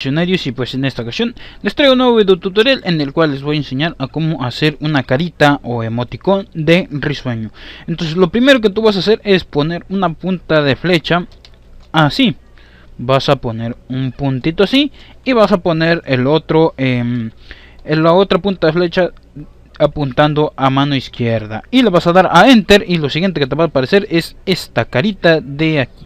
y pues en esta ocasión les traigo un nuevo video tutorial en el cual les voy a enseñar a cómo hacer una carita o emoticón de risueño entonces lo primero que tú vas a hacer es poner una punta de flecha así vas a poner un puntito así y vas a poner el otro em, en la otra punta de flecha apuntando a mano izquierda y le vas a dar a enter y lo siguiente que te va a aparecer es esta carita de aquí